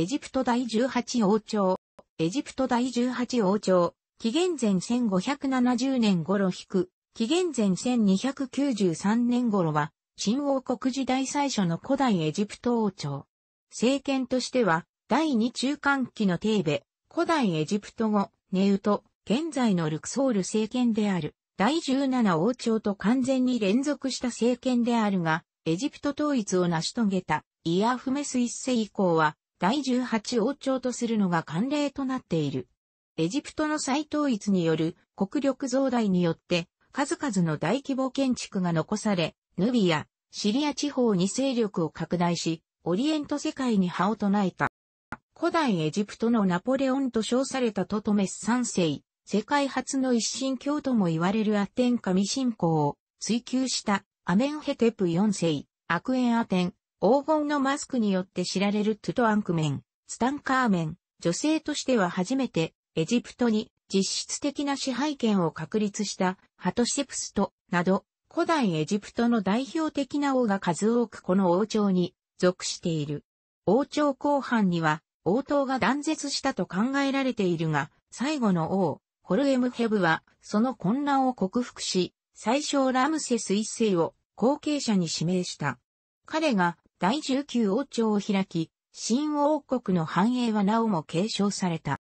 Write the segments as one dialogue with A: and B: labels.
A: エジプト第18王朝。エジプト第18王朝。紀元前1570年頃引く。紀元前1293年頃は、新王国時代最初の古代エジプト王朝。政権としては、第二中間期のテーベ、古代エジプト語、ネウト、現在のルクソール政権である、第17王朝と完全に連続した政権であるが、エジプト統一を成し遂げた、イアフメス一世以降は、第18王朝とするのが慣例となっている。エジプトの再統一による国力増大によって数々の大規模建築が残され、ヌビア、シリア地方に勢力を拡大し、オリエント世界に歯を唱えた。古代エジプトのナポレオンと称されたトトメス三世、世界初の一神教とも言われるアテン神信仰を追求したアメンヘテプ四世、アクエンアテン、黄金のマスクによって知られるトゥトアンクメン、ツタンカーメン、女性としては初めてエジプトに実質的な支配権を確立したハトシェプストなど古代エジプトの代表的な王が数多くこの王朝に属している。王朝後半には王党が断絶したと考えられているが、最後の王、ホルエムヘブはその混乱を克服し、最小ラムセス一世を後継者に指名した。彼が第19王朝を開き、新王国の繁栄はなおも継承された。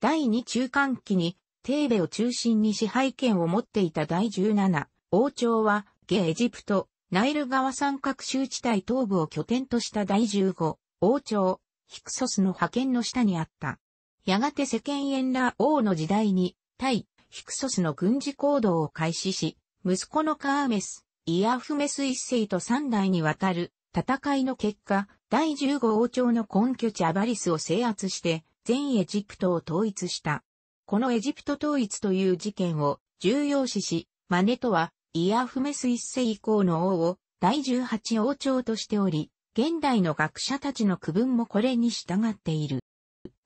A: 第2中間期に、テーベを中心に支配権を持っていた第17王朝は、下エジプト、ナイル川三角州地帯東部を拠点とした第15王朝、ヒクソスの覇権の下にあった。やがて世間縁ら王の時代に、対ヒクソスの軍事行動を開始し、息子のカーメス、イアフメス一世と三代にわたる戦いの結果、第15王朝の根拠地アバリスを制圧して、全エジプトを統一した。このエジプト統一という事件を重要視し、マネとはイアフメス一世以降の王を第18王朝としており、現代の学者たちの区分もこれに従っている。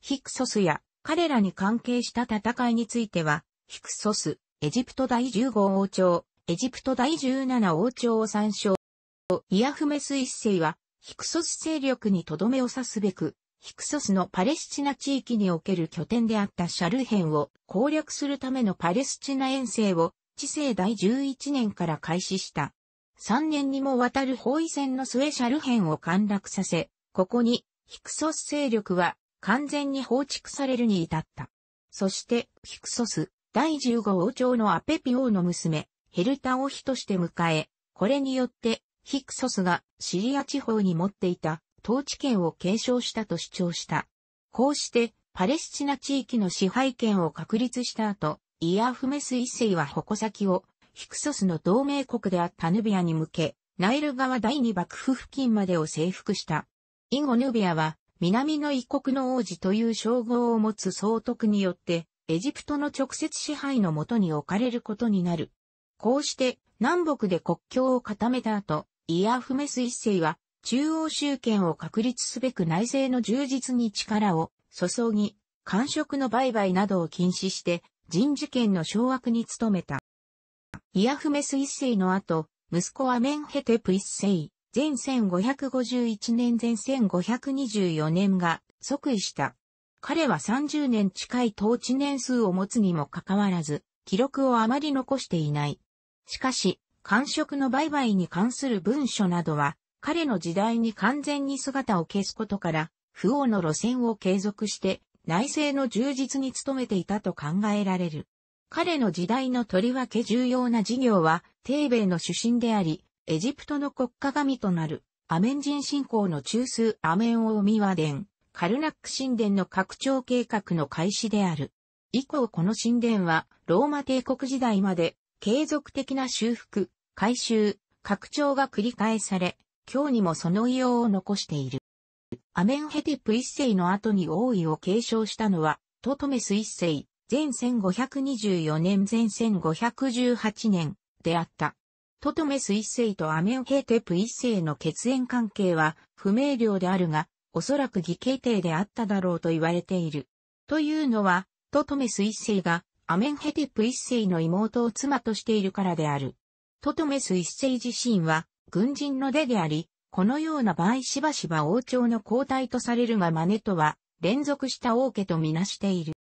A: ヒクソスや彼らに関係した戦いについては、ヒクソス、エジプト第15王朝、エジプト第17王朝を参照。イアフメス一世は、ヒクソス勢力にとどめを刺すべく、ヒクソスのパレスチナ地域における拠点であったシャルヘンを攻略するためのパレスチナ遠征を、治世第11年から開始した。3年にもわたる包囲戦の末シャルヘンを陥落させ、ここに、ヒクソス勢力は完全に放逐されるに至った。そして、ヒクソス、第15王朝のアペピ王の娘、ヘルタ王妃として迎え、これによってヒクソスがシリア地方に持っていた統治権を継承したと主張した。こうしてパレスチナ地域の支配権を確立した後、イアフメス一世は矛先をヒクソスの同盟国であったヌビアに向け、ナイル川第二幕府付近までを征服した。以後ヌビアは南の一国の王子という称号を持つ総督によって、エジプトの直接支配のもとに置かれることになる。こうして、南北で国境を固めた後、イアフメス一世は、中央集権を確立すべく内政の充実に力を注ぎ、官職の売買などを禁止して、人事権の掌握に努めた。イアフメス一世の後、息子はメンヘテプ一世、前1551年前1524年が即位した。彼は30年近い統治年数を持つにもかかわらず、記録をあまり残していない。しかし、官職の売買に関する文書などは、彼の時代に完全に姿を消すことから、不王の路線を継続して内政の充実に努めていたと考えられる。彼の時代のとりわけ重要な事業は、テーベイの主神であり、エジプトの国家神となる、アメン人信仰の中枢アメン王ミワ殿、カルナック神殿の拡張計画の開始である。以降この神殿は、ローマ帝国時代まで、継続的な修復、改修、拡張が繰り返され、今日にもその異様を残している。アメンヘテプ一世の後に王位を継承したのは、トトメス一世、前1524年前1518年であった。トトメス一世とアメンヘテプ一世の血縁関係は不明瞭であるが、おそらく義兄弟であっただろうと言われている。というのは、トトメス一世がアメンヘテプ一世の妹を妻としているからである。トトメス一世自身は、軍人の出であり、このような場合しばしば王朝の交代とされるが真似とは、連続した王家とみなしている。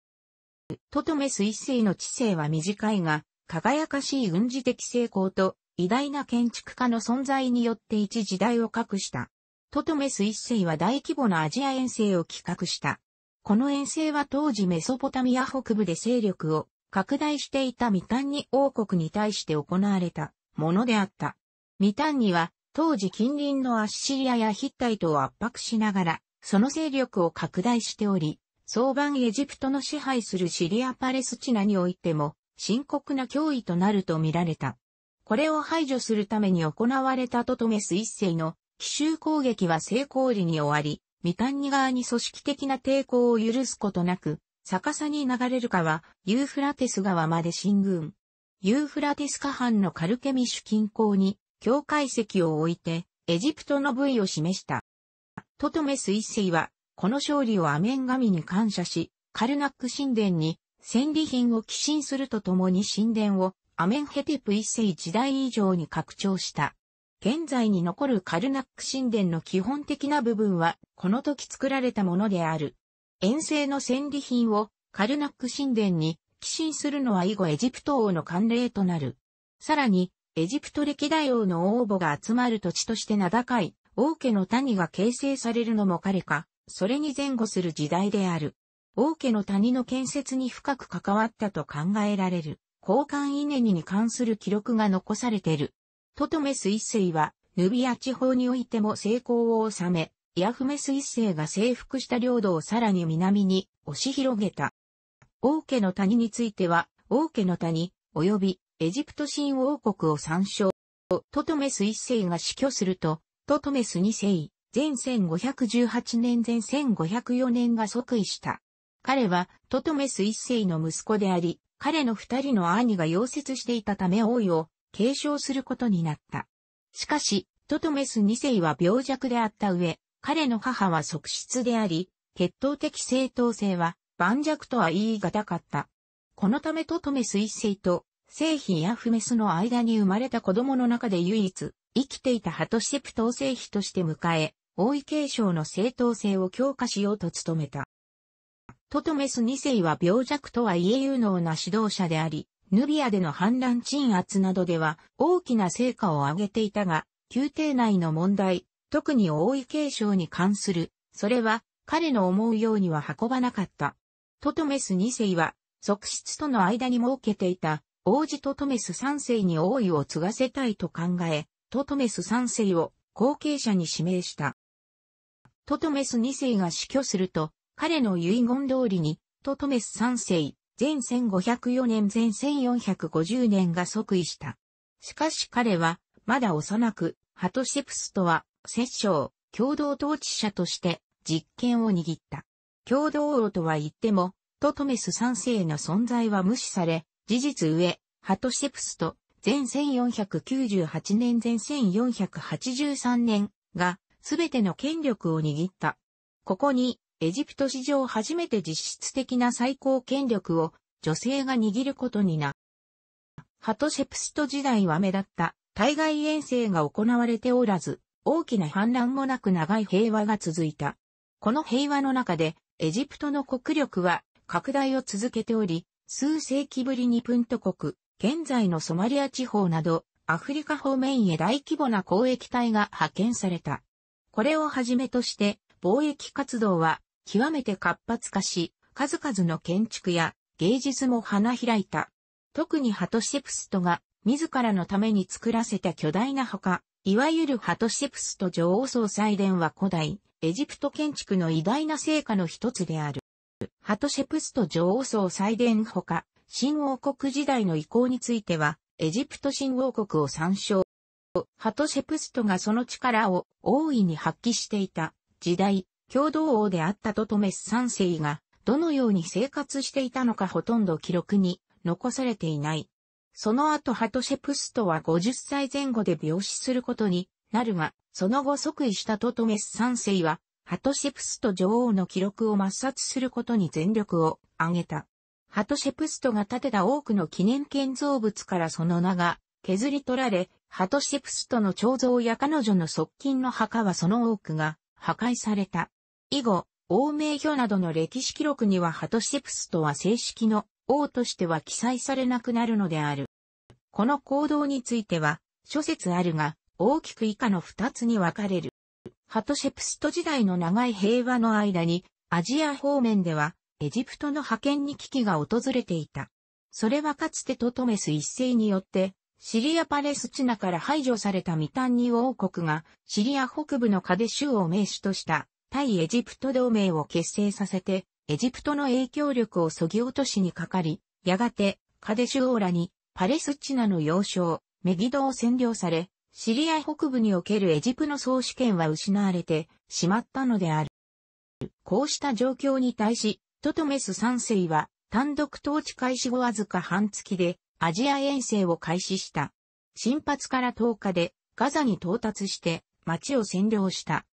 A: トトメス一世の知性は短いが、輝かしい軍事的成功と、偉大な建築家の存在によって一時代を画した。トトメス一世は大規模なアジア遠征を企画した。この遠征は当時メソポタミア北部で勢力を拡大していた未完に王国に対して行われた。ものであった。ミタンニは、当時近隣のアッシリアやヒッタイトを圧迫しながら、その勢力を拡大しており、早晩エジプトの支配するシリア・パレスチナにおいても、深刻な脅威となると見られた。これを排除するために行われたトトメス一世の奇襲攻撃は成功裏に終わり、ミタンニ側に組織的な抵抗を許すことなく、逆さに流れる川、ユーフラテス川まで進軍。ユーフラティスカ藩のカルケミシュ近郊に境界石を置いてエジプトの部位を示した。トトメス一世はこの勝利をアメン神に感謝し、カルナック神殿に戦利品を寄進するとともに神殿をアメンヘテプ一世時代以上に拡張した。現在に残るカルナック神殿の基本的な部分はこの時作られたものである。遠征の戦利品をカルナック神殿に進するのは以後エジプト王の慣例となる。さらに、エジプト歴代王の王母が集まる土地として名高い、王家の谷が形成されるのも彼か、それに前後する時代である。王家の谷の建設に深く関わったと考えられる、交換稲荷に関する記録が残されている。トトメス一世は、ヌビア地方においても成功を収め、ヤフメス一世が征服した領土をさらに南に押し広げた。王家の谷については、王家の谷、及びエジプト新王国を参照。トトメス一世が死去すると、トトメス二世、前1518年前1504年が即位した。彼はトトメス一世の息子であり、彼の二人の兄が溶接していたため王位を継承することになった。しかし、トトメス二世は病弱であった上、彼の母は側室であり、血統的正当性は盤石とは言い難かった。このためトトメス一世と、聖妃ヤフメスの間に生まれた子供の中で唯一、生きていたハトシェプトを聖妃として迎え、王位継承の正当性を強化しようと努めた。トトメス二世は病弱とはいえ有能な指導者であり、ヌビアでの反乱鎮圧などでは大きな成果を上げていたが、宮廷内の問題、特に王位継承に関する、それは彼の思うようには運ばなかった。トトメス2世は、側室との間に設けていた、王子トトメス3世に王位を継がせたいと考え、トトメス3世を後継者に指名した。トトメス2世が死去すると、彼の遺言通りに、トトメス3世、前1504年前1450年が即位した。しかし彼は、まだ幼く、ハトシェプスとは、摂政、共同統治者として、実権を握った。共同王とは言っても、トトメス三世の存在は無視され、事実上、ハトシェプスト、前1498年前1483年が、すべての権力を握った。ここに、エジプト史上初めて実質的な最高権力を女性が握ることにな。ハトシェプスト時代は目立った対外遠征が行われておらず、大きな反乱もなく長い平和が続いた。この平和の中でエジプトの国力は拡大を続けており、数世紀ぶりにプント国、現在のソマリア地方など、アフリカ方面へ大規模な交易隊が派遣された。これをはじめとして、貿易活動は極めて活発化し、数々の建築や芸術も花開いた。特にハトシェプストが自らのために作らせた巨大な墓、いわゆるハトシェプスト女王総祭殿は古代、エジプト建築の偉大な成果の一つである。ハトシェプスト女王総祭殿ほか、新王国時代の遺構については、エジプト新王国を参照。ハトシェプストがその力を大いに発揮していた時代、共同王であったトトメス三世が、どのように生活していたのかほとんど記録に残されていない。その後ハトシェプストは50歳前後で病死することになるが、その後即位したトトメス3世は、ハトシェプスト女王の記録を抹殺することに全力を挙げた。ハトシェプストが建てた多くの記念建造物からその名が削り取られ、ハトシェプストの彫像や彼女の側近の墓はその多くが破壊された。以後、欧米表などの歴史記録にはハトシェプストは正式の王としては記載されなくなるのである。この行動については、諸説あるが、大きく以下の二つに分かれる。ハトシェプスト時代の長い平和の間に、アジア方面では、エジプトの覇権に危機が訪れていた。それはかつてトトメス一世によって、シリア・パレスチナから排除されたミタンニ王国が、シリア北部のカデシュを名手とした、対エジプト同盟を結成させて、エジプトの影響力をそぎ落としにかかり、やがてカデシュオーラにパレスチナの要衝、メギドを占領され、シリア北部におけるエジプの総主権は失われてしまったのである。こうした状況に対し、トトメス三世は単独統治開始後わずか半月でアジア遠征を開始した。新発から10日でガザに到達して街を占領した。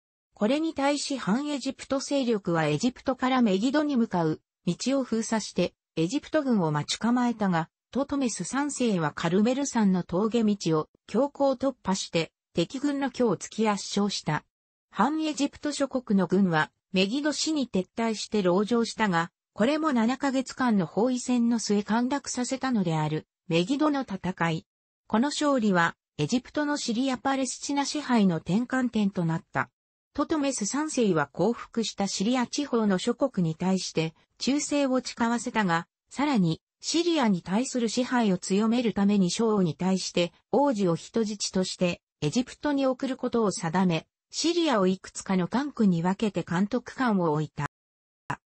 A: これに対し反エジプト勢力はエジプトからメギドに向かう道を封鎖してエジプト軍を待ち構えたが、トトメス3世はカルメル山の峠道を強行突破して敵軍の強を突き圧勝した。反エジプト諸国の軍はメギド市に撤退して籠城したが、これも7ヶ月間の包囲戦の末陥落させたのであるメギドの戦い。この勝利はエジプトのシリア・パレスチナ支配の転換点となった。トトメス三世は降伏したシリア地方の諸国に対して忠誠を誓わせたが、さらにシリアに対する支配を強めるために商王に対して王子を人質としてエジプトに送ることを定め、シリアをいくつかの管区に分けて監督官を置いた。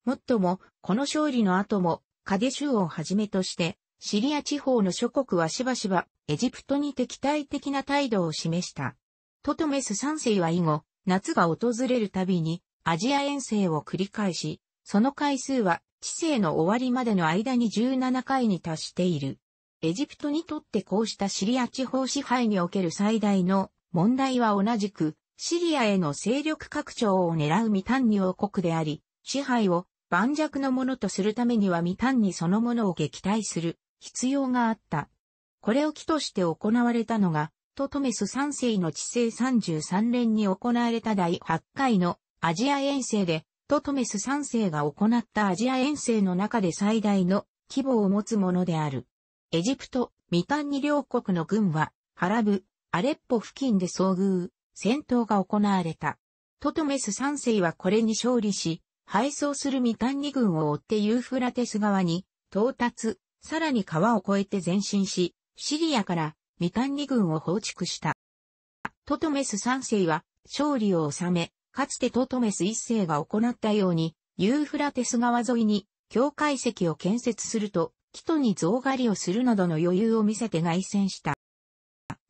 A: もっとも、この勝利の後も、カデシュをはじめとして、シリア地方の諸国はしばしばエジプトに敵対的な態度を示した。トトメス3世は以後、夏が訪れるたびにアジア遠征を繰り返し、その回数は知性の終わりまでの間に17回に達している。エジプトにとってこうしたシリア地方支配における最大の問題は同じく、シリアへの勢力拡張を狙う未単に王国であり、支配を盤石のものとするためには未単にそのものを撃退する必要があった。これを機として行われたのが、トトメス3世の治世33年に行われた第8回のアジア遠征で、トトメス3世が行ったアジア遠征の中で最大の規模を持つものである。エジプト、ミタンニ両国の軍は、ハラブ、アレッポ付近で遭遇、戦闘が行われた。トトメス3世はこれに勝利し、敗走するミタンニ軍を追ってユーフラテス側に到達、さらに川を越えて前進し、シリアからミタンニ軍を放逐した。トトメス三世は勝利を収め、かつてトトメス一世が行ったように、ユーフラテス川沿いに教会石を建設すると、キトに象狩りをするなどの余裕を見せて凱旋した。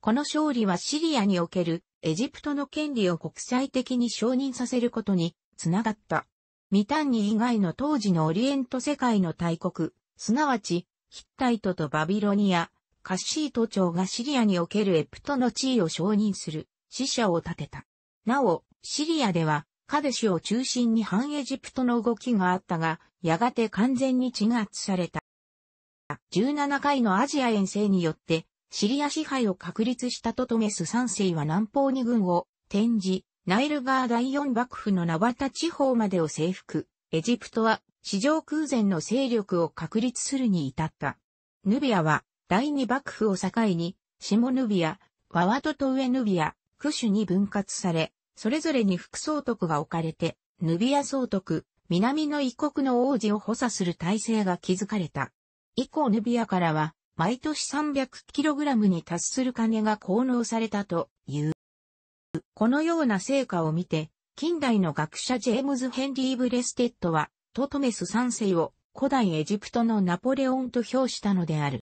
A: この勝利はシリアにおけるエジプトの権利を国際的に承認させることにつながった。ミタンニ以外の当時のオリエント世界の大国、すなわち、ヒッタイトとバビロニア、カッシート朝がシリアにおけるエプトの地位を承認する使者を立てた。なお、シリアではカデシュを中心に反エジプトの動きがあったが、やがて完全に鎮圧された。17回のアジア遠征によって、シリア支配を確立したトトメス3世は南方に軍を転じ、ナイル川第四幕府のナバタ地方までを征服。エジプトは史上空前の勢力を確立するに至った。ヌビアは第二幕府を境に、下ヌビア、ワワトと上ヌビア、クシュに分割され、それぞれに副総督が置かれて、ヌビア総督、南の異国の王子を補佐する体制が築かれた。以降ヌビアからは、毎年 300kg に達する金が奉納されたという。このような成果を見て、近代の学者ジェームズ・ヘンリー・ブレステッドは、トトメス3世を古代エジプトのナポレオンと評したのである。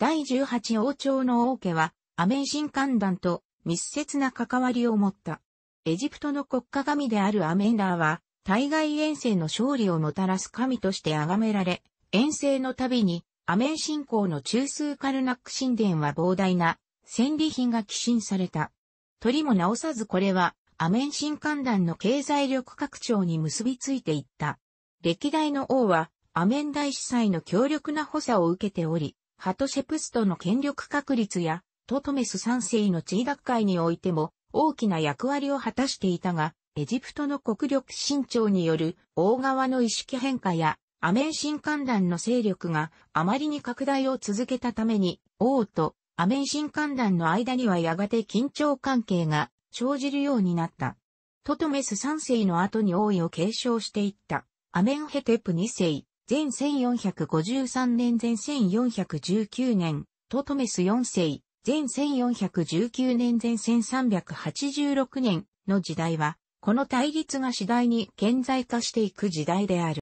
A: 第18王朝の王家は、アメン神官団と密接な関わりを持った。エジプトの国家神であるアメンダーは、対外遠征の勝利をもたらす神として崇められ、遠征のたびに、アメン信仰の中枢カルナック神殿は膨大な戦利品が寄進された。鳥も直さずこれは、アメン新官団の経済力拡張に結びついていった。歴代の王は、アメン大司祭の強力な補佐を受けており、ハトシェプストの権力確立や、トトメス3世の地位奪回においても大きな役割を果たしていたが、エジプトの国力伸長による大側の意識変化やアメン新官団の勢力があまりに拡大を続けたために、王とアメン新官団の間にはやがて緊張関係が生じるようになった。トトメス3世の後に王位を継承していったアメンヘテプ2世、前1453年前1419年、トトメス4世、前1419年前1386年の時代は、この対立が次第に顕在化していく時代である。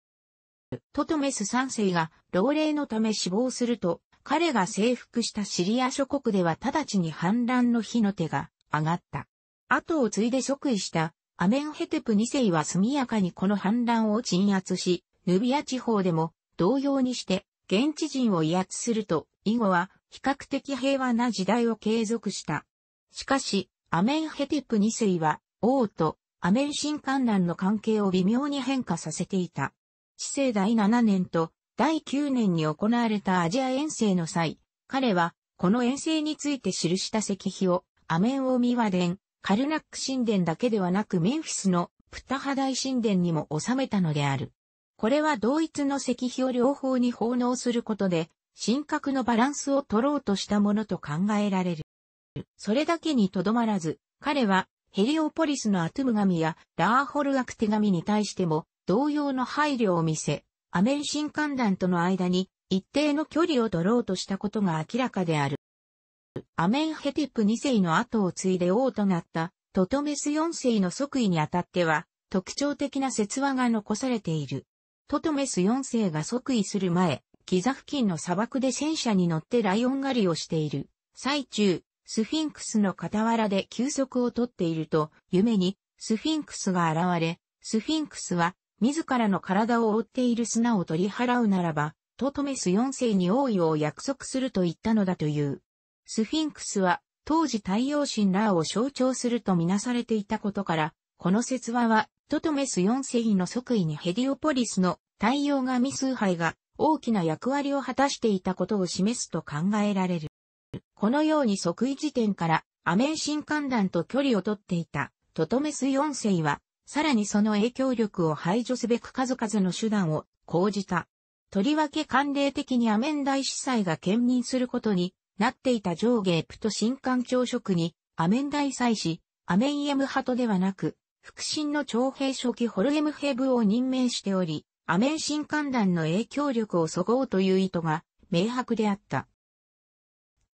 A: トトメス3世が老齢のため死亡すると、彼が征服したシリア諸国では直ちに反乱の火の手が上がった。後を継いで即位したアメンヘテプ2世は速やかにこの反乱を鎮圧し、ヌビア地方でも同様にして現地人を威圧すると以後は比較的平和な時代を継続した。しかし、アメンヘテプ2世は王とアメン新観覧の関係を微妙に変化させていた。治世第7年と第9年に行われたアジア遠征の際、彼はこの遠征について記した石碑をアメンオミワ殿、カルナック神殿だけではなくメンフィスのプタハ大神殿にも収めたのである。これは同一の石碑を両方に奉納することで、神格のバランスを取ろうとしたものと考えられる。それだけにとどまらず、彼はヘリオポリスのアトゥム神やラーホルアクテ神に対しても同様の配慮を見せ、アメン神官団との間に一定の距離を取ろうとしたことが明らかである。アメンヘティプ2世の後を継いで王となったトトメス4世の即位にあたっては特徴的な説話が残されている。トトメス4世が即位する前、ギザ付近の砂漠で戦車に乗ってライオン狩りをしている。最中、スフィンクスの傍らで休息をとっていると、夢にスフィンクスが現れ、スフィンクスは自らの体を覆っている砂を取り払うならば、トトメス4世に王位を約束すると言ったのだという。スフィンクスは当時太陽神ラーを象徴するとみなされていたことから、この説話はトトメス4世の即位にヘディオポリスの太陽が崇拝が大きな役割を果たしていたことを示すと考えられる。このように即位時点からアメン新官団と距離をとっていたトトメス4世は、さらにその影響力を排除すべく数々の手段を講じた。とりわけ慣例的にアメン大司祭が兼任することになっていた上下プと新官朝職にアメン大祭司、アメンイエム派とではなく、腹心の徴兵初期ホルエムヘブを任命しており、アメン新官団の影響力をそごうという意図が明白であった。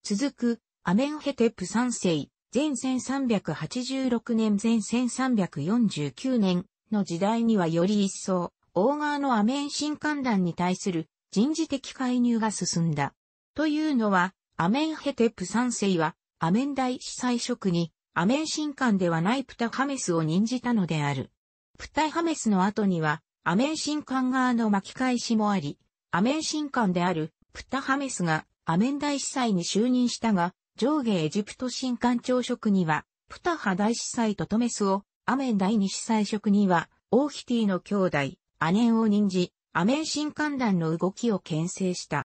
A: 続く、アメンヘテプ3世、前1386年前1349年の時代にはより一層、大川のアメン新官団に対する人事的介入が進んだ。というのは、アメンヘテプ3世は、アメン大司祭職にアメン神官ではないプタハメスを任じたのである。プタハメスの後には、アメン神官側の巻き返しもあり、アメン神官であるプタハメスがアメン大司祭に就任したが、上下エジプト神官朝食には、プタハ大司祭とトメスを、アメン第二司祭職には、オーヒティの兄弟、アネンを任じ、アメン神官団の動きを牽制した。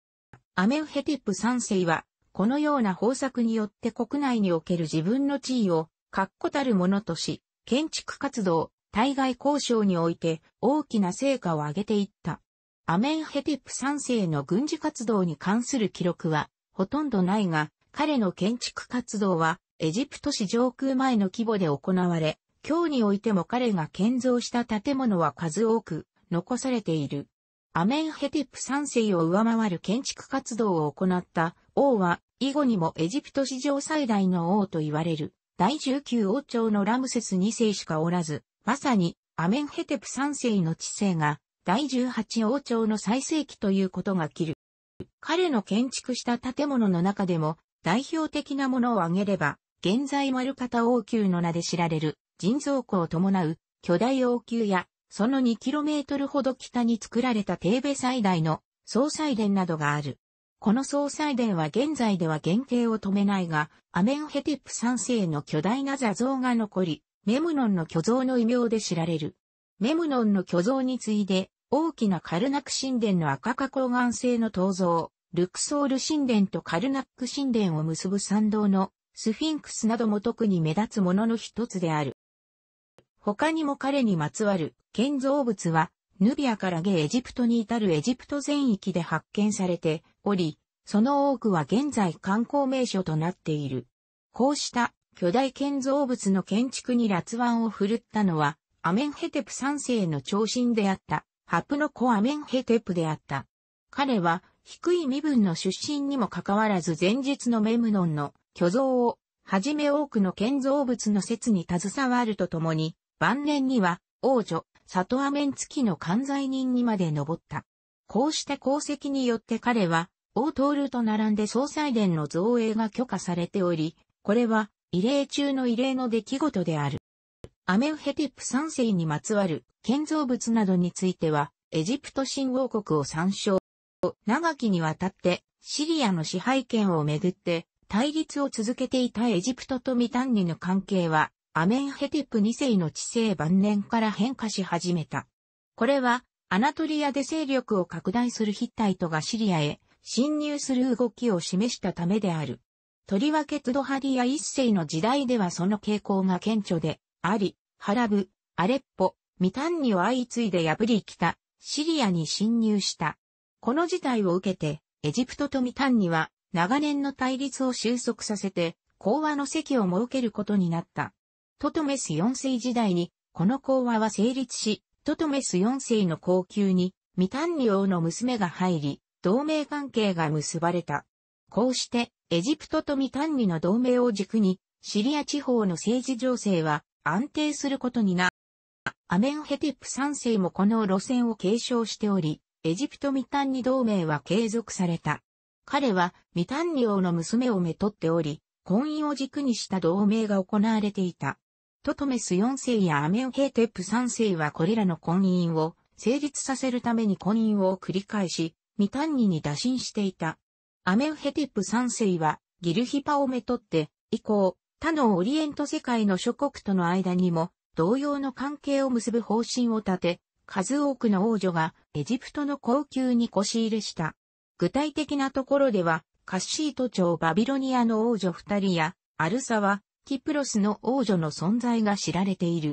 A: アメンヘテップ3世は、このような方策によって国内における自分の地位を、確固たるものとし、建築活動、対外交渉において大きな成果を上げていった。アメンヘティプ3世の軍事活動に関する記録はほとんどないが、彼の建築活動はエジプト市上空前の規模で行われ、今日においても彼が建造した建物は数多く残されている。アメンヘティプ3世を上回る建築活動を行った王は、以後にもエジプト史上最大の王と言われる、第19王朝のラムセス2世しかおらず、まさに、アメンヘテプ3世の知性が、第18王朝の最盛期ということが切る。彼の建築した建物の中でも、代表的なものを挙げれば、現在丸型王宮の名で知られる、人造湖を伴う、巨大王宮や、その 2km ほど北に作られたテーベ最大の総祭殿などがある。この総裁殿は現在では原型を止めないが、アメンヘテップ3世の巨大な座像が残り、メムノンの巨像の異名で知られる。メムノンの巨像に次いで、大きなカルナック神殿の赤加工岩製の銅像、ルクソール神殿とカルナック神殿を結ぶ参道のスフィンクスなども特に目立つものの一つである。他にも彼にまつわる建造物は、ヌビアからゲエジプトに至るエジプト全域で発見されて、おり、その多くは現在観光名所となっている。こうした巨大建造物の建築に辣腕を振るったのは、アメンヘテプ3世の長身であった、ハプノコアメンヘテプであった。彼は、低い身分の出身にもかかわらず前日のメムノンの巨像を、はじめ多くの建造物の説に携わるとともに、晩年には王女、里アメン付きの関西人にまで登った。こうした功績によって彼は、トーると並んで総裁殿の造営が許可されており、これは異例中の異例の出来事である。アメウヘテプ3世にまつわる建造物などについては、エジプト新王国を参照。長きにわたってシリアの支配権をめぐって対立を続けていたエジプトとミタンニの関係は、アメンヘテプ2世の治世晩年から変化し始めた。これは、アナトリアで勢力を拡大するヒッタイトがシリアへ侵入する動きを示したためである。とりわけトドハディア一世の時代ではその傾向が顕著で、あり、ハラブ、アレッポ、ミタンニを相次いで破り北、シリアに侵入した。この事態を受けて、エジプトとミタンニは長年の対立を収束させて、講和の席を設けることになった。トトメス四世時代に、この講和は成立し、トトメス四世の後宮に、ミタンニ王の娘が入り、同盟関係が結ばれた。こうして、エジプトとミタンニの同盟を軸に、シリア地方の政治情勢は安定することにな。アメンヘテップ3世もこの路線を継承しており、エジプトミタンニ同盟は継続された。彼はミタンニ王の娘をめとっており、婚姻を軸にした同盟が行われていた。トトメス4世やアメンヘテップ3世はこれらの婚姻を成立させるために婚姻を繰り返し、ミタンニに打診していた。アメウヘテップ3世は、ギルヒパをめとって、以降、他のオリエント世界の諸国との間にも、同様の関係を結ぶ方針を立て、数多くの王女がエジプトの高級に腰入れした。具体的なところでは、カッシート朝バビロニアの王女二人や、アルサワ、キプロスの王女の存在が知られている。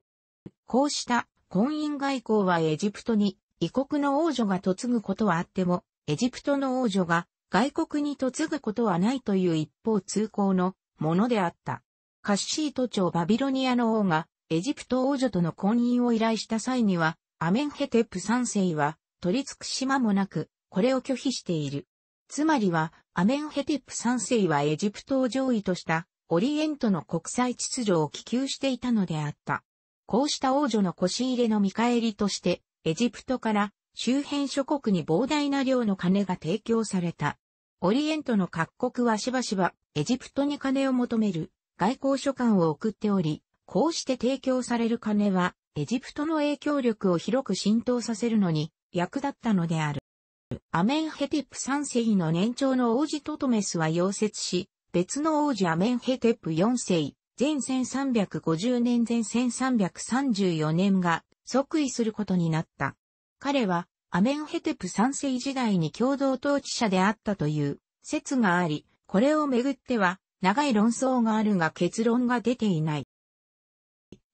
A: こうした婚姻外交はエジプトに異国の王女が嫁ぐことはあっても、エジプトの王女が外国に嫁ぐことはないという一方通行のものであった。カッシート朝バビロニアの王がエジプト王女との婚姻を依頼した際には、アメンヘテップ三世は取り付く島もなく、これを拒否している。つまりは、アメンヘテップ三世はエジプトを上位としたオリエントの国際秩序を希求していたのであった。こうした王女の腰入れの見返りとして、エジプトから周辺諸国に膨大な量の金が提供された。オリエントの各国はしばしばエジプトに金を求める外交書簡を送っており、こうして提供される金はエジプトの影響力を広く浸透させるのに役立ったのである。アメンヘテップ3世の年長の王子トトメスは溶接し、別の王子アメンヘテップ4世、前1350年前1334年が即位することになった。彼はアメンヘテプ3世時代に共同統治者であったという説があり、これをめぐっては長い論争があるが結論が出ていない。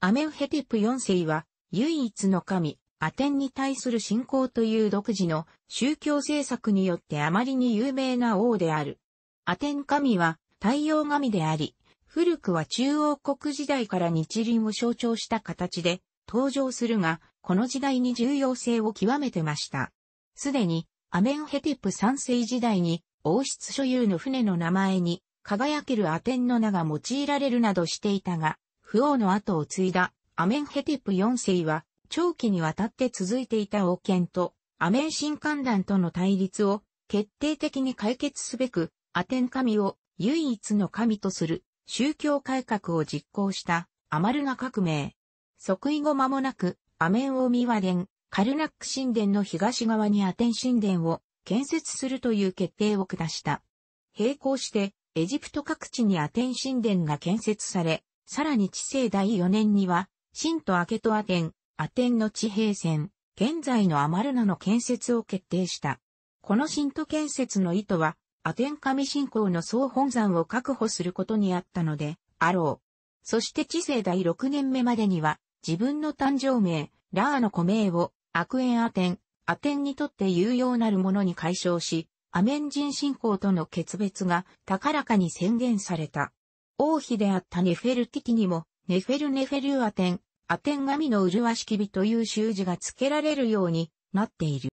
A: アメンヘテプ4世は唯一の神、アテンに対する信仰という独自の宗教政策によってあまりに有名な王である。アテン神は太陽神であり、古くは中央国時代から日輪を象徴した形で登場するが、この時代に重要性を極めてました。すでに、アメンヘテプ3世時代に、王室所有の船の名前に、輝けるアテンの名が用いられるなどしていたが、不王の後を継いだアメンヘテプ4世は、長期にわたって続いていた王権と、アメン新官団との対立を決定的に解決すべく、アテン神を唯一の神とする宗教改革を実行したアマルナ革命。即位後間もなくアメンオミワ殿、カルナック神殿の東側にアテン神殿を建設するという決定を下した。並行して、エジプト各地にアテン神殿が建設され、さらに地世第4年には、神とアケトアテン、アテンの地平線、現在のアマルナの建設を決定した。この神都建設の意図は、アテン神信仰の総本山を確保することにあったので、あろう。そして地世第6年目までには、自分の誕生名、ラーの古名を悪縁アテン、アテンにとって有用なるものに解消し、アメン人信仰との決別が高らかに宣言された。王妃であったネフェルティティにも、ネフェルネフェルアテン、アテン神の麗しき日という習字が付けられるようになっている。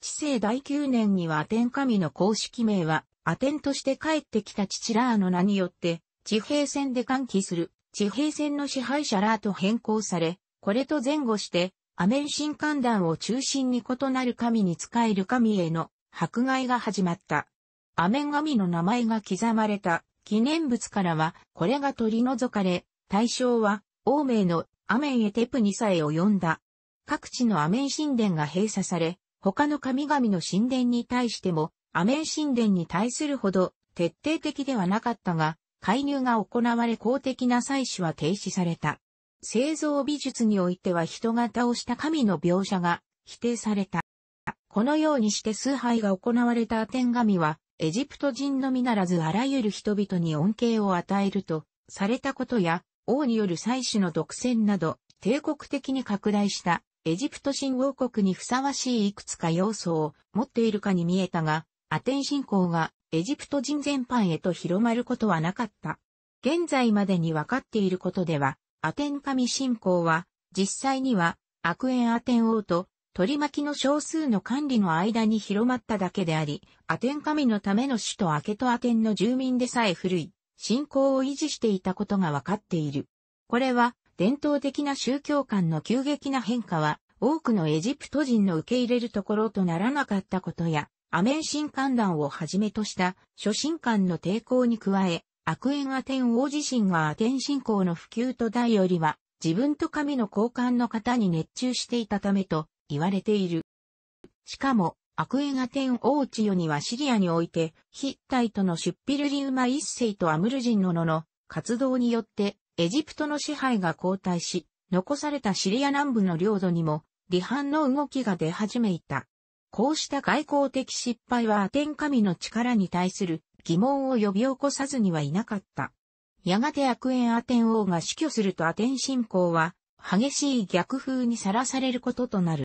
A: 知性第9年にはアテン神の公式名は、アテンとして帰ってきた父ラーの名によって、地平線で歓喜する地平線の支配者らと変更され、これと前後して、アメン神官団を中心に異なる神に仕える神への迫害が始まった。アメン神の名前が刻まれた記念物からはこれが取り除かれ、対象は欧米のアメンエテプにさえ及んだ。各地のアメン神殿が閉鎖され、他の神々の神殿に対してもアメン神殿に対するほど徹底的ではなかったが、介入が行われ公的な祭祀は停止された。製造美術においては人型をした神の描写が否定された。このようにして崇拝が行われたアテン神は、エジプト人のみならずあらゆる人々に恩恵を与えるとされたことや、王による祭祀の独占など、帝国的に拡大したエジプト新王国にふさわしいいくつか要素を持っているかに見えたが、アテン信仰がエジプト人全般へと広まることはなかった。現在までに分かっていることでは、アテン神信仰は、実際には、悪縁アテン王と取り巻きの少数の管理の間に広まっただけであり、アテン神のための首都アケトアテンの住民でさえ古い、信仰を維持していたことが分かっている。これは、伝統的な宗教観の急激な変化は、多くのエジプト人の受け入れるところとならなかったことや、アメン神官団をはじめとした諸神官の抵抗に加え、悪縁アテン王自身がアテン信仰の普及と代よりは、自分と神の交換の方に熱中していたためと言われている。しかも、悪縁アテン王チヨにはシリアにおいて、ヒッタイトのシュッピルリウマ一世とアムル人ののの活動によって、エジプトの支配が後退し、残されたシリア南部の領土にも、離反の動きが出始めいた。こうした外交的失敗はアテン神の力に対する疑問を呼び起こさずにはいなかった。やがて悪縁アテン王が死去するとアテン信仰は激しい逆風にさらされることとなる。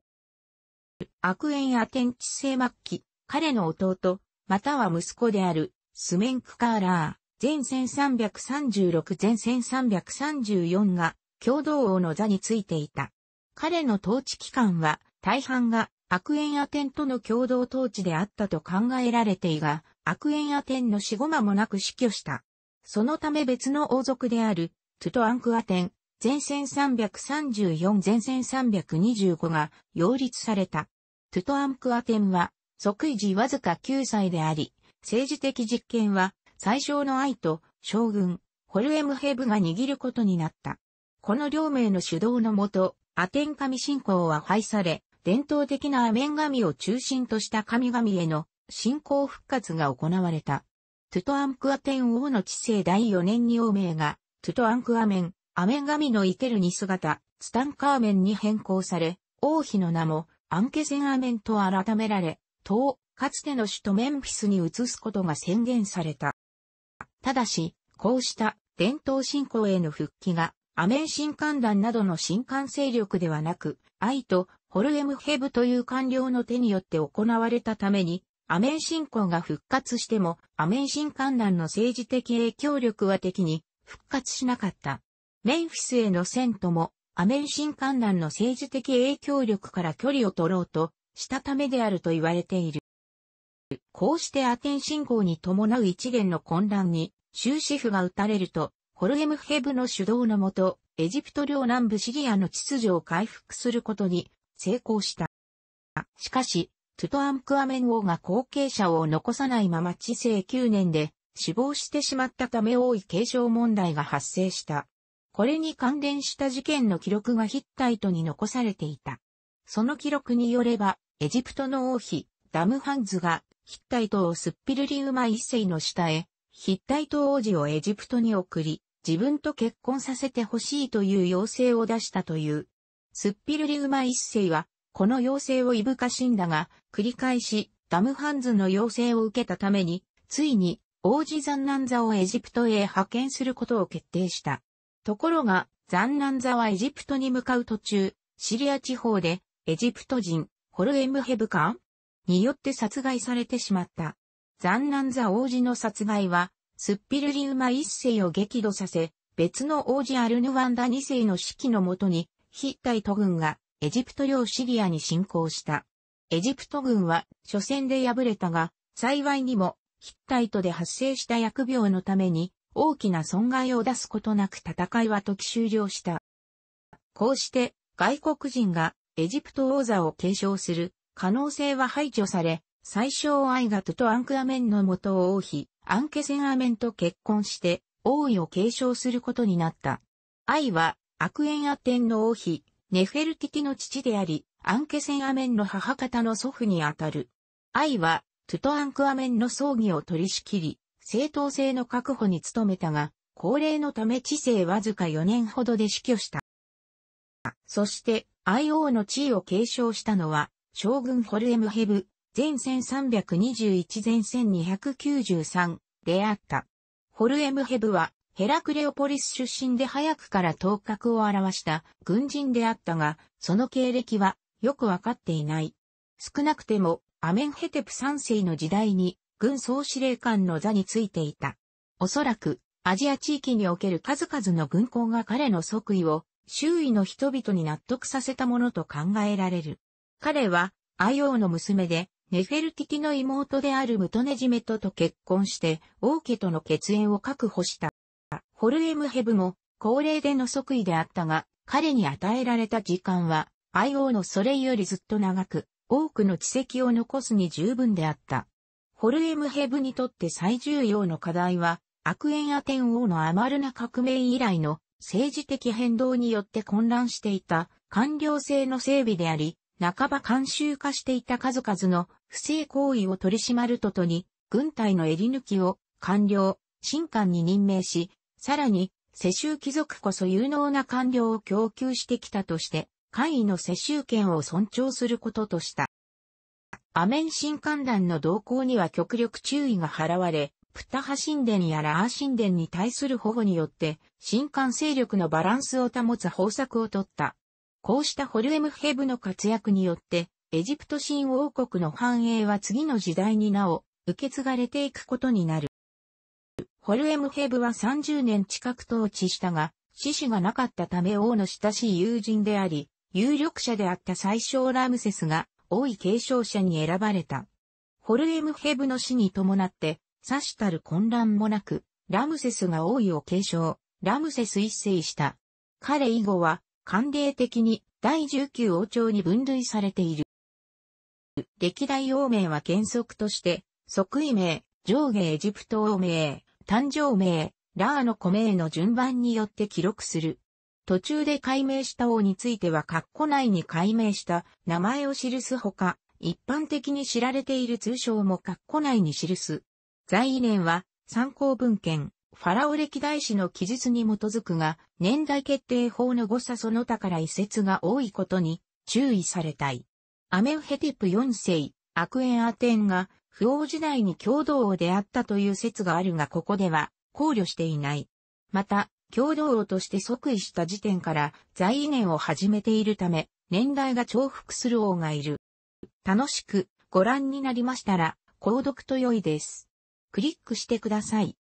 A: 悪縁アテン治世末期、彼の弟、または息子であるスメンクカーラー、全1336全1334が共同王の座についていた。彼の統治期間は大半がアクエンアテンとの共同統治であったと考えられていが、アクエンアテンの死後間もなく死去した。そのため別の王族である、トゥトアンクアテン、前線334前線325が擁立された。トゥトアンクアテンは、即位時わずか9歳であり、政治的実権は、最小の愛と将軍、ホルエムヘブが握ることになった。この両名の主導のもと、アテン神信仰は廃され、伝統的なアメン神を中心とした神々への信仰復活が行われた。トゥトアンクア天王の治世第4年に王名が、トゥトアンクアメン、アメン神の生けるニ姿、ツタンカーメンに変更され、王妃の名も、アンケセンアメンと改められ、党、かつての首都メンフィスに移すことが宣言された。ただし、こうした伝統信仰への復帰が、アメン神官団などの神官勢力ではなく、愛とホルエムヘブという官僚の手によって行われたために、アメン信仰が復活しても、アメン信観団の政治的影響力は敵に復活しなかった。メンフィスへの戦とも、アメン信観団の政治的影響力から距離を取ろうとしたためであると言われている。こうしてアテン信仰に伴う一元の混乱に終止符が打たれると、ホルエムヘブの主導のもと、エジプト領南部シリアの秩序を回復することに成功した。しかし、トゥトアンクアメン王が後継者を残さないまま治世9年で死亡してしまったため多い継承問題が発生した。これに関連した事件の記録がヒッタイトに残されていた。その記録によれば、エジプトの王妃、ダムハンズが、ヒッタイトをスッピルリウマ一世の下へ、ヒッタイト王子をエジプトに送り、自分と結婚させてほしいという要請を出したというスッピルリウマ一世は、この要請をいぶかしんだが、繰り返し、ダムハンズの要請を受けたために、ついに、王子ザンナンザをエジプトへ派遣することを決定した。ところが、ザンナンザはエジプトに向かう途中、シリア地方で、エジプト人、ホルエムヘブカンによって殺害されてしまった。ザンナンザ王子の殺害は、スッピルリウマ一世を激怒させ、別の王子アルヌワンダ二世の指揮のもとに、ヒッタイト軍がエジプト領シリアに侵攻した。エジプト軍は初戦で敗れたが、幸いにもヒッタイトで発生した薬病のために大きな損害を出すことなく戦いは時終了した。こうして外国人がエジプト王座を継承する可能性は排除され、最小アイガトとアンクアメンの元王妃、アンケセンアメンと結婚して王位を継承することになった。愛はアクエンアテンの王妃、ネフェルティティの父であり、アンケセンアメンの母方の祖父にあたる。愛は、トゥトアンクアメンの葬儀を取り仕切り、正当性の確保に努めたが、高齢のため知性わずか4年ほどで死去した。そして、愛王の地位を継承したのは、将軍ホルエムヘブ、前1321前1293であった。ホルエムヘブは、ヘラクレオポリス出身で早くから頭角を表した軍人であったが、その経歴はよくわかっていない。少なくてもアメンヘテプ3世の時代に軍総司令官の座についていた。おそらくアジア地域における数々の軍港が彼の即位を周囲の人々に納得させたものと考えられる。彼は、アイオーの娘で、ネフェルティティの妹であるムトネジメトと結婚して、王家との血縁を確保した。ホルエムヘブも、高齢での即位であったが、彼に与えられた時間は、愛王のそれよりずっと長く、多くの知跡を残すに十分であった。ホルエムヘブにとって最重要の課題は、悪縁アテン王のアマルナ革命以来の政治的変動によって混乱していた官僚制の整備であり、半ば慣習化していた数々の不正行為を取り締まるととに、軍隊の襟抜きを官僚、新官に任命し、さらに、世襲貴族こそ有能な官僚を供給してきたとして、官位の世襲権を尊重することとした。アメン神官団の動向には極力注意が払われ、プタハ神殿やラー神殿に対する保護によって、神官勢力のバランスを保つ方策をとった。こうしたホルエムヘブの活躍によって、エジプト新王国の繁栄は次の時代になお、受け継がれていくことになる。ホルエムヘブは30年近く統治したが、死死がなかったため王の親しい友人であり、有力者であった最小ラムセスが、王位継承者に選ばれた。ホルエムヘブの死に伴って、さしたる混乱もなく、ラムセスが王位を継承、ラムセス一世した。彼以後は、慣例的に第19王朝に分類されている。歴代王名は原則として、即位名、上下エジプト王名、誕生名、ラーの古名の順番によって記録する。途中で解明した王については括弧内に解明した名前を記すほか、一般的に知られている通称も括弧内に記す。在位年は参考文献、ファラオ歴代史の記述に基づくが、年代決定法の誤差その他から遺説が多いことに注意されたい。アメウヘティプ4世、アクエンアテンが不王時代に共同王であったという説があるがここでは考慮していない。また、共同王として即位した時点から在位年を始めているため、年代が重複する王がいる。楽しくご覧になりましたら、購読と良いです。クリックしてください。